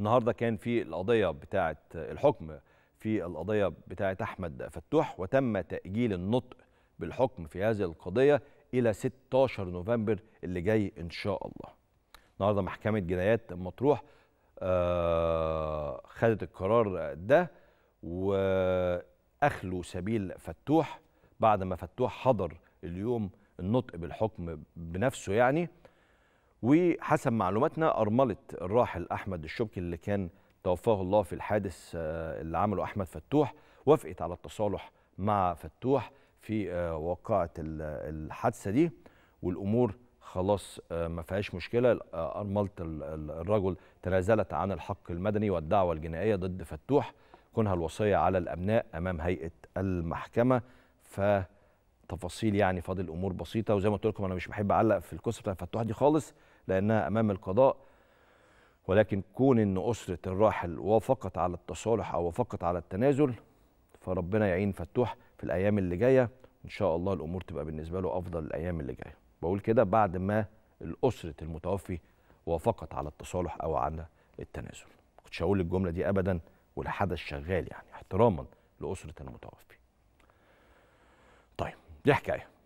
النهارده كان في القضيه بتاعه الحكم في القضيه بتاعه احمد فتوح وتم تاجيل النطق بالحكم في هذه القضيه الى 16 نوفمبر اللي جاي ان شاء الله. النهارده محكمه جنايات مطروح آه، خدت القرار ده واخلوا سبيل فتوح بعد ما فتوح حضر اليوم النطق بالحكم بنفسه يعني وحسب معلوماتنا أرملت الراحل أحمد الشبكي اللي كان توفاه الله في الحادث آه، اللي عمله أحمد فتوح وافقت على التصالح مع فتوح في آه، واقعة الحادثة دي والأمور خلاص آه، ما فيهاش مشكلة أرملة الرجل تنازلت عن الحق المدني والدعوة الجنائية ضد فتوح كونها الوصية على الأبناء أمام هيئة المحكمة ف تفاصيل يعني فاضل امور بسيطه وزي ما قلت لكم انا مش بحب اعلق في القصه بتاعت فتوح دي خالص لانها امام القضاء ولكن كون ان اسره الراحل وافقت على التصالح او وافقت على التنازل فربنا يعين فتوح في الايام اللي جايه ان شاء الله الامور تبقى بالنسبه له افضل الايام اللي جايه بقول كده بعد ما الاسره المتوفي وافقت على التصالح او على التنازل كنتش هقول الجمله دي ابدا والحدث شغال يعني احتراما لاسره المتوفي Yeah, go.